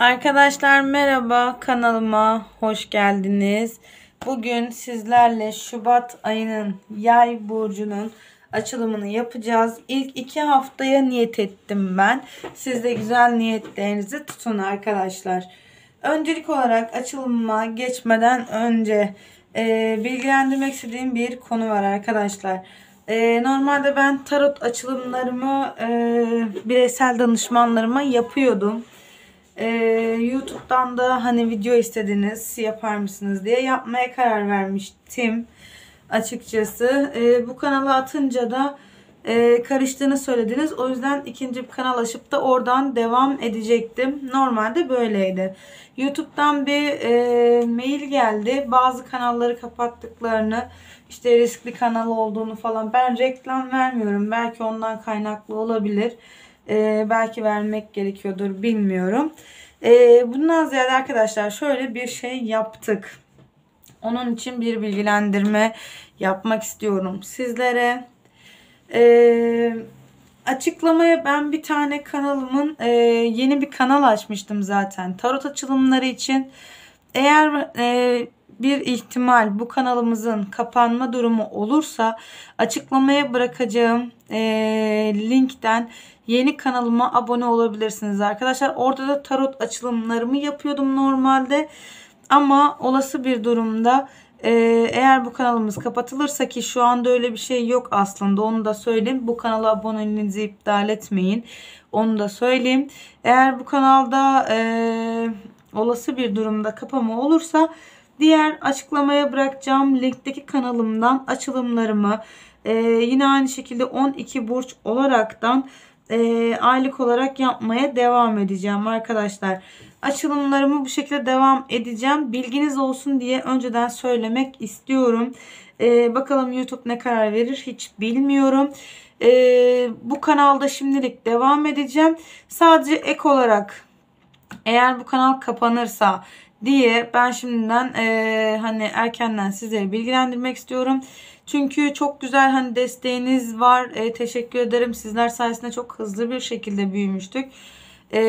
Arkadaşlar merhaba kanalıma hoş geldiniz. Bugün sizlerle Şubat ayının yay burcunun açılımını yapacağız. İlk iki haftaya niyet ettim ben. Siz de güzel niyetlerinizi tutun arkadaşlar. Öncelik olarak açılıma geçmeden önce e, bilgilendirmek istediğim bir konu var arkadaşlar. E, normalde ben tarot açılımlarımı e, bireysel danışmanlarıma yapıyordum. Ee, YouTube'dan da hani video istediniz yapar mısınız diye yapmaya karar vermiştim açıkçası. Ee, bu kanala atınca da e, karıştığını söylediniz. O yüzden ikinci bir kanal açıp da oradan devam edecektim. Normalde böyleydi. YouTube'dan bir e, mail geldi. Bazı kanalları kapattıklarını, işte riskli kanal olduğunu falan. Ben reklam vermiyorum. Belki ondan kaynaklı olabilir. E, belki vermek gerekiyordur bilmiyorum. E, bundan ziyade arkadaşlar şöyle bir şey yaptık. Onun için bir bilgilendirme yapmak istiyorum sizlere. Eee açıklamaya ben bir tane kanalımın e, yeni bir kanal açmıştım zaten tarot açılımları için. Eğer e, bir ihtimal bu kanalımızın kapanma durumu olursa açıklamaya bırakacağım e, linkten yeni kanalıma abone olabilirsiniz arkadaşlar. Orada da tarot açılımlarımı yapıyordum normalde ama olası bir durumda e, eğer bu kanalımız kapatılırsa ki şu anda öyle bir şey yok aslında onu da söyleyeyim. Bu kanala aboneliğinizi iptal etmeyin onu da söyleyeyim. Eğer bu kanalda... E, olası bir durumda kapama olursa Diğer açıklamaya bırakacağım linkteki kanalımdan açılımlarımı e, yine aynı şekilde 12 burç olaraktan e, aylık olarak yapmaya devam edeceğim arkadaşlar. Açılımlarımı bu şekilde devam edeceğim. Bilginiz olsun diye önceden söylemek istiyorum. E, bakalım YouTube ne karar verir hiç bilmiyorum. E, bu kanalda şimdilik devam edeceğim. Sadece ek olarak eğer bu kanal kapanırsa diye ben şimdiden e, hani erkenden sizleri bilgilendirmek istiyorum. Çünkü çok güzel hani desteğiniz var. E, teşekkür ederim. Sizler sayesinde çok hızlı bir şekilde büyümüştük. E,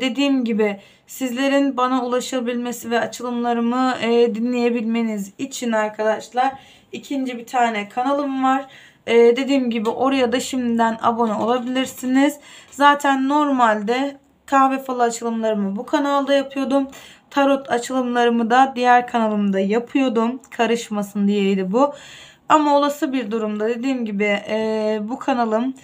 dediğim gibi sizlerin bana ulaşabilmesi ve açılımlarımı e, dinleyebilmeniz için arkadaşlar ikinci bir tane kanalım var. Ee, dediğim gibi oraya da şimdiden abone olabilirsiniz. Zaten normalde Kahve falı açılımlarımı bu kanalda yapıyordum. Tarot açılımlarımı da diğer kanalımda yapıyordum. Karışmasın diyeydi bu. Ama olası bir durumda dediğim gibi e, bu kanalım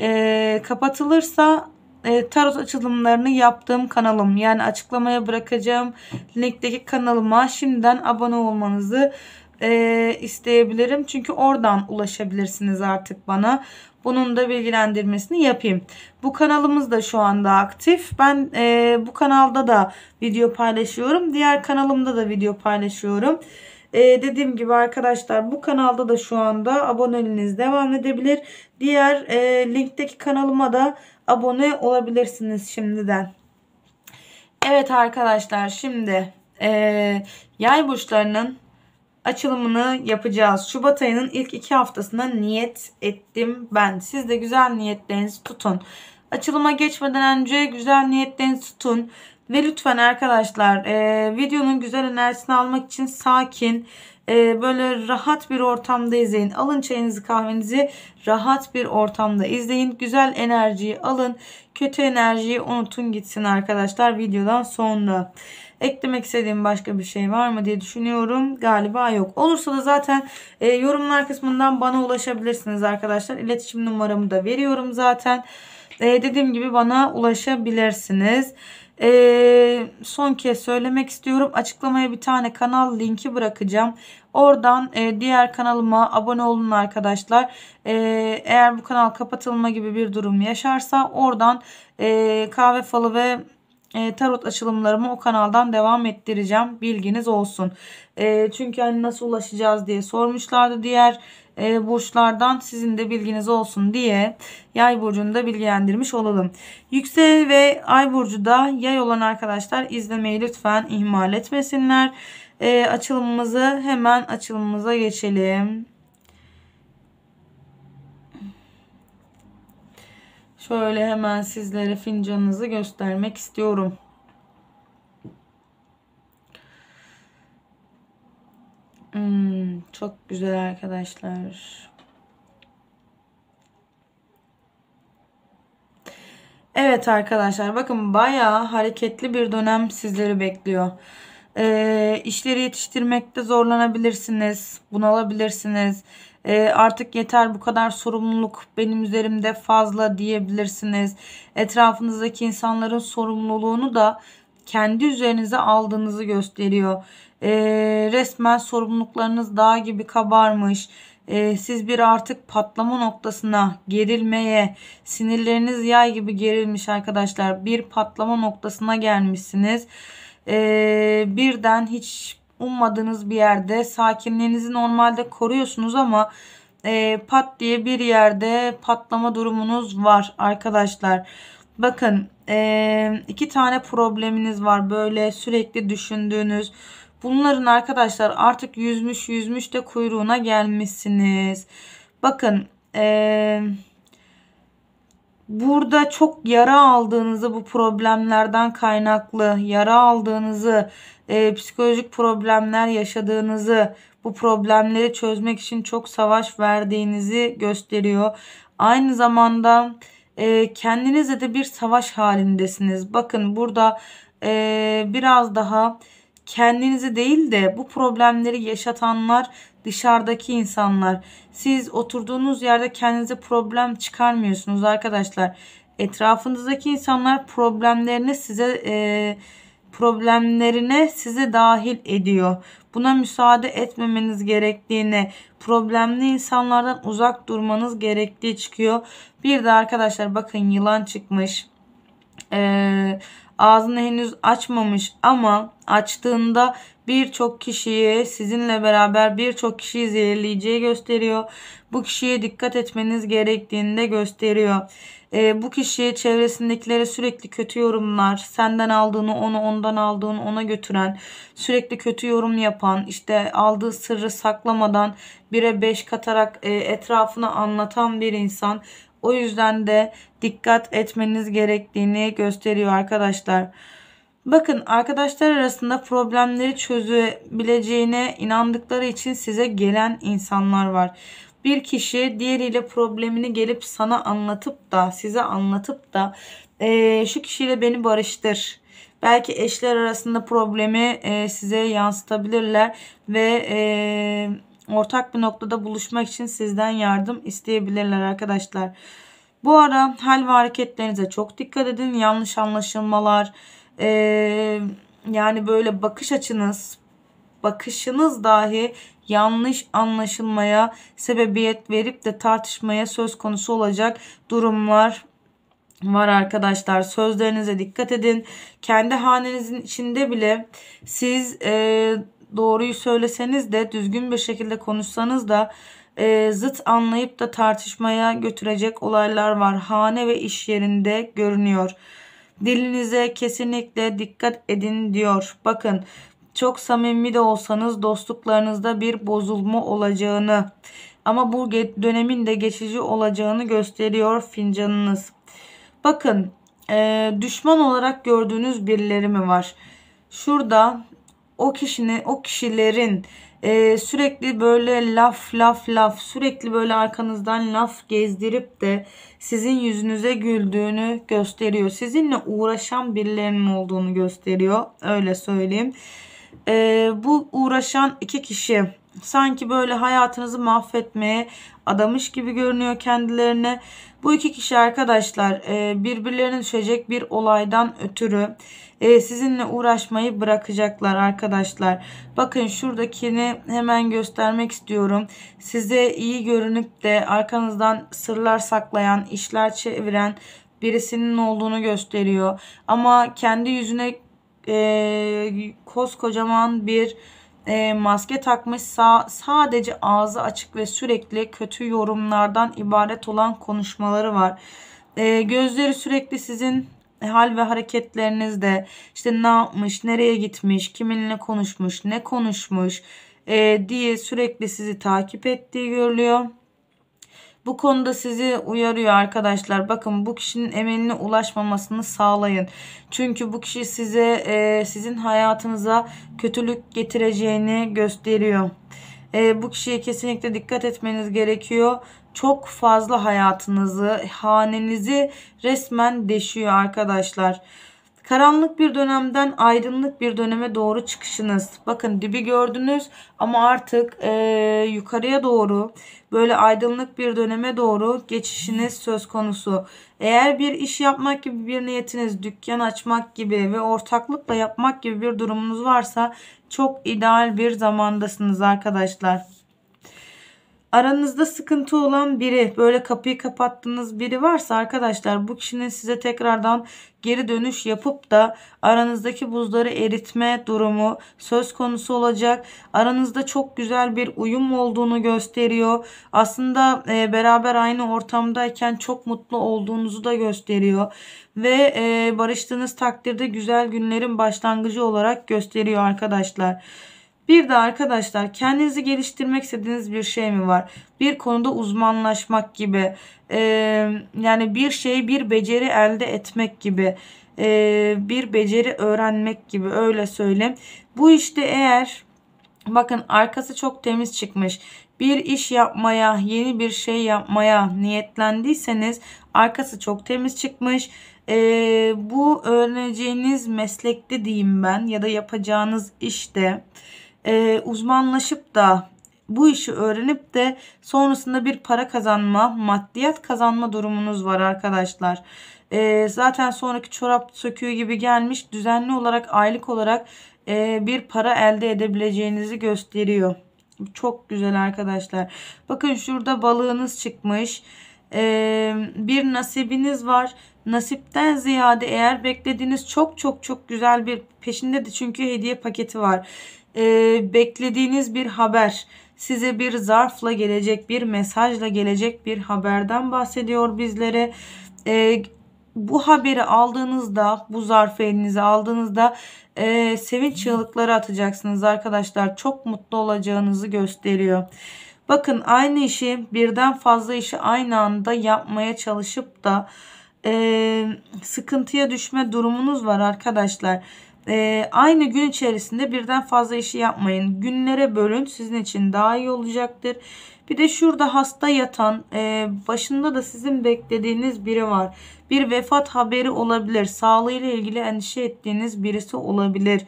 e, kapatılırsa e, tarot açılımlarını yaptığım kanalım. Yani açıklamaya bırakacağım linkteki kanalıma şimdiden abone olmanızı e, isteyebilirim. Çünkü oradan ulaşabilirsiniz artık bana. Bunun da bilgilendirmesini yapayım. Bu kanalımız da şu anda aktif. Ben e, bu kanalda da video paylaşıyorum. Diğer kanalımda da video paylaşıyorum. Ee, dediğim gibi arkadaşlar bu kanalda da şu anda aboneliğiniz devam edebilir. Diğer e, linkteki kanalıma da abone olabilirsiniz şimdiden. Evet arkadaşlar şimdi e, yay burçlarının açılımını yapacağız. Şubat ayının ilk iki haftasına niyet ettim ben. Siz de güzel niyetlerinizi tutun. Açılıma geçmeden önce güzel niyetlerinizi tutun. Ve lütfen arkadaşlar e, videonun güzel enerjisini almak için sakin, e, böyle rahat bir ortamda izleyin. Alın çayınızı kahvenizi rahat bir ortamda izleyin. Güzel enerjiyi alın. Kötü enerjiyi unutun gitsin arkadaşlar videodan sonra. Eklemek istediğim başka bir şey var mı diye düşünüyorum. Galiba yok. Olursa da zaten e, yorumlar kısmından bana ulaşabilirsiniz arkadaşlar. İletişim numaramı da veriyorum zaten. E, dediğim gibi bana ulaşabilirsiniz. Ee, son kez söylemek istiyorum. Açıklamaya bir tane kanal linki bırakacağım. Oradan e, diğer kanalıma abone olun arkadaşlar. E, eğer bu kanal kapatılma gibi bir durum yaşarsa oradan e, kahve falı ve e, tarot açılımlarımı o kanaldan devam ettireceğim. Bilginiz olsun. E, çünkü hani nasıl ulaşacağız diye sormuşlardı diğer e, burçlardan sizin de bilginiz olsun diye yay burcunu da bilgilendirmiş olalım. Yüksel ve ay burcu da yay olan arkadaşlar izlemeyi lütfen ihmal etmesinler. E, açılımımızı hemen açılımımıza geçelim. Şöyle hemen sizlere fincanınızı göstermek istiyorum. Hmm, çok güzel arkadaşlar. Evet arkadaşlar bakın bayağı hareketli bir dönem sizleri bekliyor. Ee, işleri yetiştirmekte zorlanabilirsiniz, bunalabilirsiniz e, artık yeter bu kadar sorumluluk benim üzerimde fazla diyebilirsiniz. Etrafınızdaki insanların sorumluluğunu da kendi üzerinize aldığınızı gösteriyor. E, resmen sorumluluklarınız dağ gibi kabarmış. E, siz bir artık patlama noktasına gerilmeye sinirleriniz yay gibi gerilmiş arkadaşlar. Bir patlama noktasına gelmişsiniz. E, birden hiç ummadığınız bir yerde sakinliğinizi normalde koruyorsunuz ama e, pat diye bir yerde patlama durumunuz var arkadaşlar. Bakın e, iki tane probleminiz var böyle sürekli düşündüğünüz. Bunların arkadaşlar artık yüzmüş yüzmüş de kuyruğuna gelmişsiniz. Bakın eee burada çok yara aldığınızı bu problemlerden kaynaklı yara aldığınızı e, psikolojik problemler yaşadığınızı bu problemleri çözmek için çok savaş verdiğinizi gösteriyor. Aynı zamanda e, kendinizle de bir savaş halindesiniz. Bakın burada e, biraz daha kendinizi değil de bu problemleri yaşatanlar dışarıdaki insanlar. Siz oturduğunuz yerde kendinize problem çıkarmıyorsunuz arkadaşlar. Etrafınızdaki insanlar problemlerini size e, problemlerine size dahil ediyor. Buna müsaade etmemeniz gerektiğini, problemli insanlardan uzak durmanız gerektiği çıkıyor. Bir de arkadaşlar bakın yılan çıkmış. Ee, ağzını henüz açmamış ama açtığında birçok kişiye sizinle beraber birçok kişiyi zehirleyeceği gösteriyor. Bu kişiye dikkat etmeniz gerektiğini de gösteriyor. E, bu kişiye çevresindekilere sürekli kötü yorumlar, senden aldığını onu ondan aldığını ona götüren, sürekli kötü yorum yapan, işte aldığı sırrı saklamadan bire beş katarak e, etrafına anlatan bir insan. O yüzden de dikkat etmeniz gerektiğini gösteriyor arkadaşlar. Bakın arkadaşlar arasında problemleri çözebileceğine inandıkları için size gelen insanlar var. Bir kişi diğeriyle problemini gelip sana anlatıp da size anlatıp da e, şu kişiyle beni barıştır. Belki eşler arasında problemi e, size yansıtabilirler ve e, ortak bir noktada buluşmak için sizden yardım isteyebilirler arkadaşlar. Bu ara hal ve hareketlerinize çok dikkat edin. Yanlış anlaşılmalar, ee, yani böyle bakış açınız, bakışınız dahi yanlış anlaşılmaya sebebiyet verip de tartışmaya söz konusu olacak durumlar var arkadaşlar. Sözlerinize dikkat edin. Kendi hanenizin içinde bile siz e, doğruyu söyleseniz de düzgün bir şekilde konuşsanız da e, zıt anlayıp da tartışmaya götürecek olaylar var. Hane ve iş yerinde görünüyor. Dilinize kesinlikle dikkat edin diyor. Bakın çok samimi de olsanız dostluklarınızda bir bozulma olacağını ama bu dönemin de geçici olacağını gösteriyor fincanınız. Bakın e, düşman olarak gördüğünüz birileri mi var? Şurada o kişinin o kişilerin e, sürekli böyle laf laf laf sürekli böyle arkanızdan laf gezdirip de sizin yüzünüze güldüğünü gösteriyor. Sizinle uğraşan birilerinin olduğunu gösteriyor. Öyle söyleyeyim. E, bu uğraşan iki kişi sanki böyle hayatınızı mahvetmeye adamış gibi görünüyor kendilerine. Bu iki kişi arkadaşlar e, birbirlerine düşecek bir olaydan ötürü e, sizinle uğraşmayı bırakacaklar arkadaşlar. Bakın şuradakini hemen göstermek istiyorum. Size iyi görünüp de arkanızdan sırlar saklayan, işler çeviren birisinin olduğunu gösteriyor. Ama kendi yüzüne e, koskocaman bir e, maske takmışsa sadece ağzı açık ve sürekli kötü yorumlardan ibaret olan konuşmaları var. E, gözleri sürekli sizin hal ve hareketlerinizde işte ne yapmış, nereye gitmiş, kiminle konuşmuş, ne konuşmuş e, diye sürekli sizi takip ettiği görülüyor. Bu konuda sizi uyarıyor arkadaşlar. Bakın bu kişinin emeline ulaşmamasını sağlayın. Çünkü bu kişi size e, sizin hayatınıza kötülük getireceğini gösteriyor. E, bu kişiye kesinlikle dikkat etmeniz gerekiyor. Çok fazla hayatınızı, hanenizi resmen deşiyor arkadaşlar. Arkadaşlar Karanlık bir dönemden aydınlık bir döneme doğru çıkışınız. Bakın dibi gördünüz ama artık e, yukarıya doğru böyle aydınlık bir döneme doğru geçişiniz söz konusu. Eğer bir iş yapmak gibi bir niyetiniz, dükkan açmak gibi ve ortaklıkla yapmak gibi bir durumunuz varsa çok ideal bir zamandasınız arkadaşlar aranızda sıkıntı olan biri böyle kapıyı kapattığınız biri varsa arkadaşlar bu kişinin size tekrardan geri dönüş yapıp da aranızdaki buzları eritme durumu söz konusu olacak. Aranızda çok güzel bir uyum olduğunu gösteriyor. Aslında e, beraber aynı ortamdayken çok mutlu olduğunuzu da gösteriyor. Ve e, barıştığınız takdirde güzel günlerin başlangıcı olarak gösteriyor arkadaşlar. Arkadaşlar. Bir de arkadaşlar kendinizi geliştirmek istediğiniz bir şey mi var? Bir konuda uzmanlaşmak gibi. E, yani bir şeyi bir beceri elde etmek gibi. E, bir beceri öğrenmek gibi öyle söyleyeyim. Bu işte eğer bakın arkası çok temiz çıkmış bir iş yapmaya, yeni bir şey yapmaya niyetlendiyseniz arkası çok temiz çıkmış. Ee, bu öğreneceğiniz meslekte diyeyim ben ya da yapacağınız işte e, uzmanlaşıp da bu işi öğrenip de sonrasında bir para kazanma, maddiyat kazanma durumunuz var arkadaşlar. E, zaten sonraki çorap söküğü gibi gelmiş düzenli olarak aylık olarak e, bir para elde edebileceğinizi gösteriyor. Çok güzel arkadaşlar. Bakın şurada balığınız çıkmış. Ee, bir nasibiniz var. Nasipten ziyade eğer beklediğiniz çok çok çok güzel bir peşinde de çünkü hediye paketi var e, beklediğiniz bir haber, size bir zarfla gelecek, bir mesajla gelecek bir haberden bahsediyor bizlere. E, bu haberi aldığınızda, bu zarfı elinize aldığınızda e, sevinç çığlıkları atacaksınız arkadaşlar. Çok mutlu olacağınızı gösteriyor. Bakın aynı işi birden fazla işi aynı anda yapmaya çalışıp da e, sıkıntıya düşme durumunuz var arkadaşlar. Arkadaşlar e, aynı gün içerisinde birden fazla işi yapmayın. Günlere bölün sizin için daha iyi olacaktır. Bir de şurada hasta yatan e, başında da sizin beklediğiniz biri var. Bir vefat haberi olabilir. Sağlığıyla ilgili endişe ettiğiniz birisi olabilir.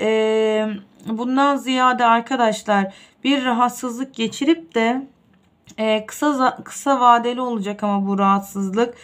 E, bundan ziyade arkadaşlar bir rahatsızlık geçirip de e, kısa kısa vadeli olacak ama bu rahatsızlık.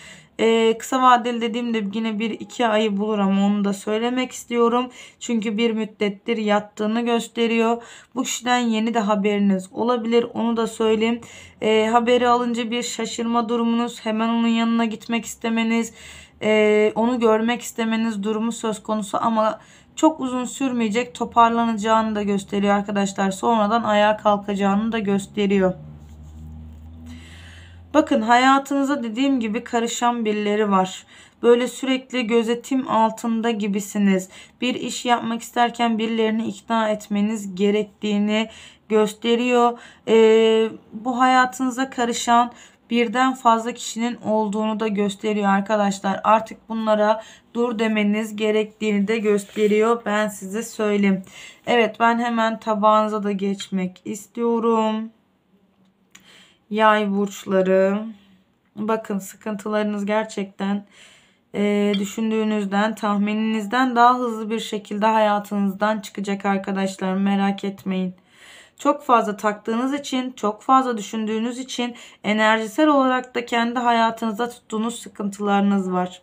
E, kısa vadeli dediğimde yine bir iki ayı bulur ama onu da söylemek istiyorum. Çünkü bir müddettir yattığını gösteriyor. Bu kişiden yeni de haberiniz olabilir. Onu da söyleyeyim. E, haberi alınca bir şaşırma durumunuz. Hemen onun yanına gitmek istemeniz. E, onu görmek istemeniz durumu söz konusu ama çok uzun sürmeyecek toparlanacağını da gösteriyor arkadaşlar. Sonradan ayağa kalkacağını da gösteriyor. Bakın hayatınıza dediğim gibi karışan birileri var. Böyle sürekli gözetim altında gibisiniz. Bir iş yapmak isterken birilerini ikna etmeniz gerektiğini gösteriyor. Ee, bu hayatınıza karışan birden fazla kişinin olduğunu da gösteriyor arkadaşlar. Artık bunlara dur demeniz gerektiğini de gösteriyor. Ben size söyleyeyim. Evet ben hemen tabağınıza da geçmek istiyorum. Yay burçları. Bakın sıkıntılarınız gerçekten e, düşündüğünüzden, tahmininizden daha hızlı bir şekilde hayatınızdan çıkacak arkadaşlar. Merak etmeyin. Çok fazla taktığınız için, çok fazla düşündüğünüz için enerjisel olarak da kendi hayatınıza tuttuğunuz sıkıntılarınız var.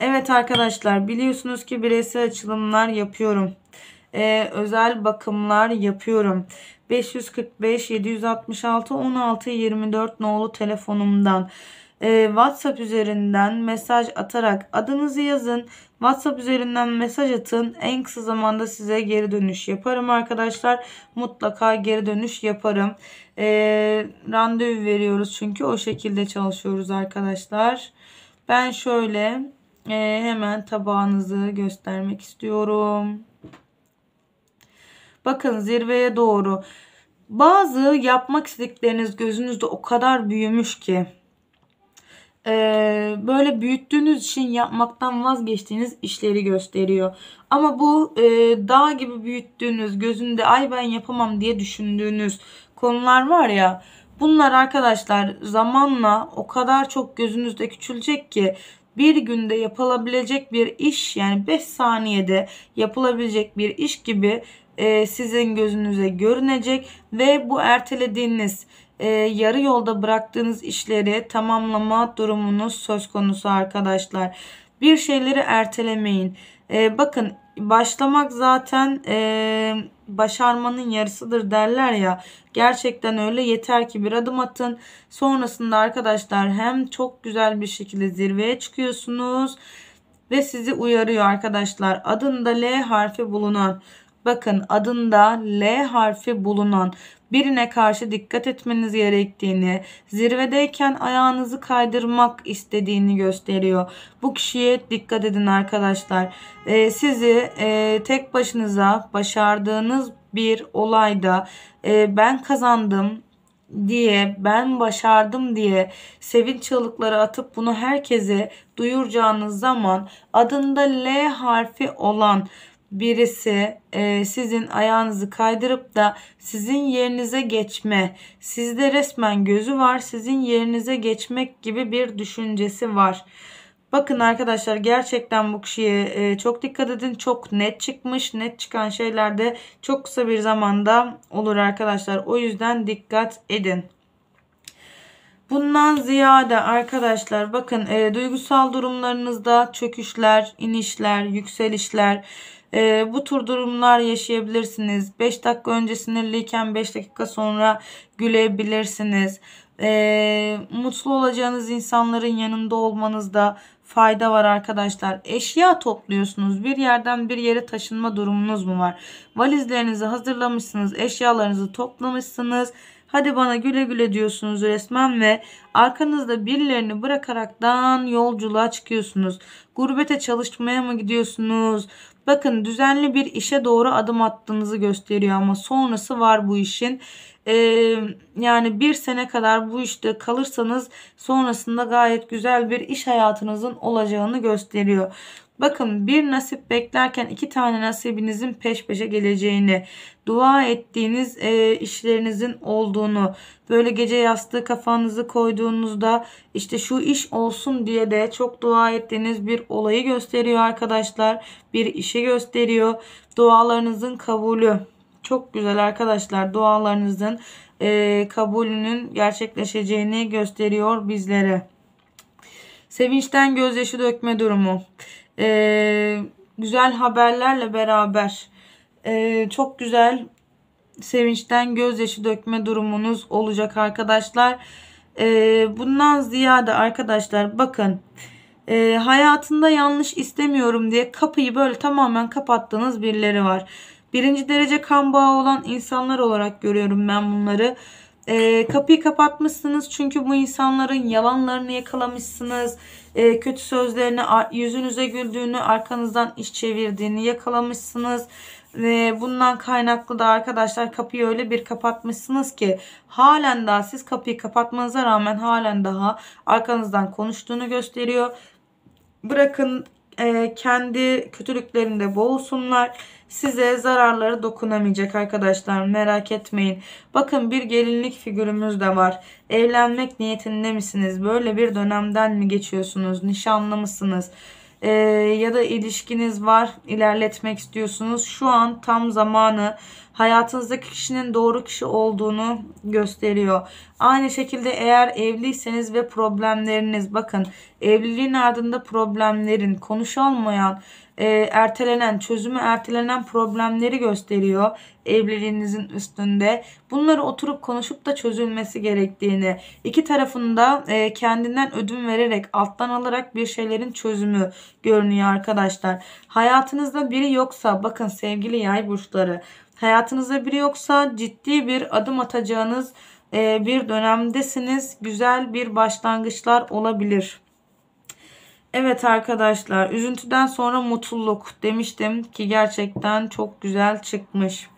Evet arkadaşlar biliyorsunuz ki bireysel açılımlar yapıyorum e, özel bakımlar yapıyorum. 545 766 16 24 nolu telefonumdan e, WhatsApp üzerinden mesaj atarak adınızı yazın. WhatsApp üzerinden mesaj atın. En kısa zamanda size geri dönüş yaparım arkadaşlar. Mutlaka geri dönüş yaparım. E, randevu veriyoruz çünkü o şekilde çalışıyoruz arkadaşlar. Ben şöyle e, hemen tabağınızı göstermek istiyorum. Bakın zirveye doğru. Bazı yapmak istedikleriniz gözünüzde o kadar büyümüş ki ee, böyle büyüttüğünüz için yapmaktan vazgeçtiğiniz işleri gösteriyor. Ama bu e, dağ gibi büyüttüğünüz, gözünde ay ben yapamam diye düşündüğünüz konular var ya. Bunlar arkadaşlar zamanla o kadar çok gözünüzde küçülecek ki bir günde yapılabilecek bir iş yani 5 saniyede yapılabilecek bir iş gibi e, sizin gözünüze görünecek ve bu ertelediğiniz e, yarı yolda bıraktığınız işleri tamamlama durumunuz söz konusu arkadaşlar. Bir şeyleri ertelemeyin. E, bakın başlamak zaten başarmanın yarısıdır derler ya. Gerçekten öyle yeter ki bir adım atın. Sonrasında arkadaşlar hem çok güzel bir şekilde zirveye çıkıyorsunuz ve sizi uyarıyor arkadaşlar. Adında L harfi bulunan bakın adında L harfi bulunan birine karşı dikkat etmeniz gerektiğini, zirvedeyken ayağınızı kaydırmak istediğini gösteriyor. Bu kişiye dikkat edin arkadaşlar. Ee, sizi e, tek başınıza başardığınız bir olayda e, ben kazandım diye ben başardım diye sevinç çığlıkları atıp bunu herkese duyuracağınız zaman adında L harfi olan birisi e, sizin ayağınızı kaydırıp da sizin yerinize geçme, sizde resmen gözü var, sizin yerinize geçmek gibi bir düşüncesi var. Bakın arkadaşlar gerçekten bu kişiye e, çok dikkat edin. Çok net çıkmış. Net çıkan şeyler de çok kısa bir zamanda olur arkadaşlar. O yüzden dikkat edin. Bundan ziyade arkadaşlar bakın e, duygusal durumlarınızda çöküşler, inişler, yükselişler, e, bu tür durumlar yaşayabilirsiniz. 5 dakika önce sinirliyken 5 dakika sonra gülebilirsiniz. E, mutlu olacağınız insanların yanında olmanızda fayda var arkadaşlar. Eşya topluyorsunuz. Bir yerden bir yere taşınma durumunuz mu var? Valizlerinizi hazırlamışsınız. Eşyalarınızı toplamışsınız. Hadi bana güle güle diyorsunuz resmen ve arkanızda birilerini bırakaraktan yolculuğa çıkıyorsunuz. Gurbete çalışmaya mı gidiyorsunuz? Bakın düzenli bir işe doğru adım attığınızı gösteriyor ama sonrası var bu işin. Ee, yani bir sene kadar bu işte kalırsanız sonrasında gayet güzel bir iş hayatınızın olacağını gösteriyor. Bakın bir nasip beklerken iki tane nasibinizin peş peşe geleceğini, dua ettiğiniz e, işlerinizin olduğunu, böyle gece yastığı kafanızı koyduğunuzda işte şu iş olsun diye de çok dua ettiğiniz bir olayı gösteriyor arkadaşlar. Bir işi gösteriyor. Dualarınızın kabulü. Çok güzel arkadaşlar dualarınızın e, kabulünün gerçekleşeceğini gösteriyor bizlere. Sevinçten gözyaşı dökme durumu e, güzel haberlerle beraber e, çok güzel sevinçten gözyaşı dökme durumunuz olacak arkadaşlar. E, bundan ziyade arkadaşlar bakın e, hayatında yanlış istemiyorum diye kapıyı böyle tamamen kapattığınız birileri var. Birinci derece kan bağı olan insanlar olarak görüyorum ben bunları. Bunları e, kapıyı kapatmışsınız çünkü bu insanların yalanlarını yakalamışsınız. E, kötü sözlerini, yüzünüze güldüğünü, arkanızdan iş çevirdiğini yakalamışsınız. E, bundan kaynaklı da arkadaşlar kapıyı öyle bir kapatmışsınız ki halen daha siz kapıyı kapatmanıza rağmen halen daha arkanızdan konuştuğunu gösteriyor. Bırakın e, kendi kötülüklerinde boğulsunlar size zararları dokunamayacak arkadaşlar merak etmeyin. Bakın bir gelinlik figürümüz de var. Evlenmek niyetinde misiniz? Böyle bir dönemden mi geçiyorsunuz? Nişanlı mısınız? Ee, ya da ilişkiniz var ilerletmek istiyorsunuz. Şu an tam zamanı hayatınızdaki kişinin doğru kişi olduğunu gösteriyor. Aynı şekilde eğer evliyseniz ve problemleriniz bakın evliliğin ardında problemlerin konuşulmayan e, ertelenen çözümü ertelenen problemleri gösteriyor evliliğinizin üstünde. Bunları oturup konuşup da çözülmesi gerektiğini iki tarafında e, kendinden ödün vererek alttan alarak bir şeylerin çözümü görünüyor arkadaşlar. Hayatınızda biri yoksa bakın sevgili yay burçları Hayatınızda biri yoksa ciddi bir adım atacağınız e, bir dönemdesiniz. Güzel bir başlangıçlar olabilir. Evet arkadaşlar üzüntüden sonra mutluluk demiştim ki gerçekten çok güzel çıkmış.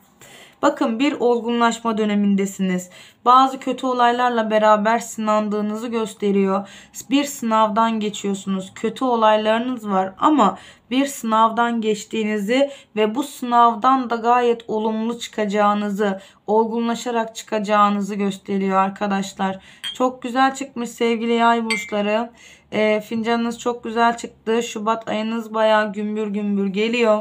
Bakın bir olgunlaşma dönemindesiniz. Bazı kötü olaylarla beraber sınandığınızı gösteriyor. Bir sınavdan geçiyorsunuz. Kötü olaylarınız var ama bir sınavdan geçtiğinizi ve bu sınavdan da gayet olumlu çıkacağınızı, olgunlaşarak çıkacağınızı gösteriyor arkadaşlar. Çok güzel çıkmış sevgili yay burçları. E, fincanınız çok güzel çıktı. Şubat ayınız bayağı gümbür gümbür geliyor.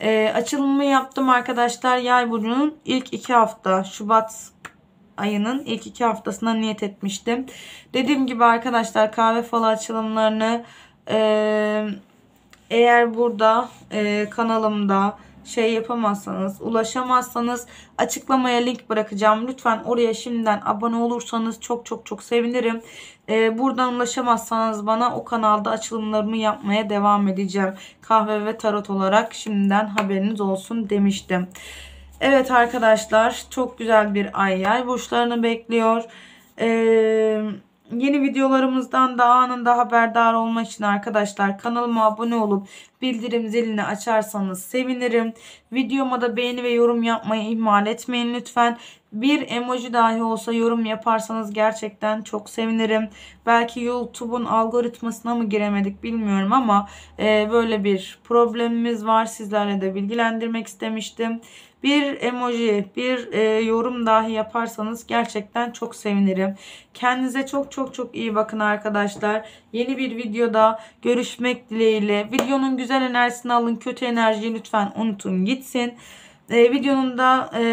E, açılımı yaptım arkadaşlar. Yay burcunun ilk iki hafta Şubat ayının ilk iki haftasına niyet etmiştim. Dediğim gibi arkadaşlar kahve falı açılımlarını e, eğer burada e, kanalımda şey yapamazsanız, ulaşamazsanız açıklamaya link bırakacağım. Lütfen oraya şimdiden abone olursanız çok çok çok sevinirim. Ee, buradan ulaşamazsanız bana o kanalda açılımlarımı yapmaya devam edeceğim. Kahve ve tarot olarak şimdiden haberiniz olsun demiştim. Evet arkadaşlar çok güzel bir ay yay burçlarını bekliyor. Eee Yeni videolarımızdan da anında haberdar olmak için arkadaşlar kanalıma abone olup bildirim zilini açarsanız sevinirim. Videoma da beğeni ve yorum yapmayı ihmal etmeyin lütfen. Bir emoji dahi olsa yorum yaparsanız gerçekten çok sevinirim. Belki YouTube'un algoritmasına mı giremedik bilmiyorum ama e, böyle bir problemimiz var. Sizlerle de bilgilendirmek istemiştim. Bir emoji, bir e, yorum dahi yaparsanız gerçekten çok sevinirim. Kendinize çok çok çok iyi bakın arkadaşlar. Yeni bir videoda görüşmek dileğiyle. Videonun güzel enerjisini alın. Kötü enerjiyi lütfen unutun gitsin. E, videonun da e,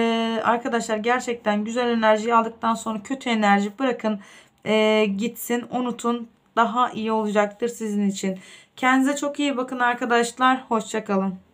arkadaşlar gerçekten güzel enerjiyi aldıktan sonra kötü enerji bırakın e, gitsin. Unutun daha iyi olacaktır sizin için. Kendinize çok iyi bakın arkadaşlar. Hoşçakalın.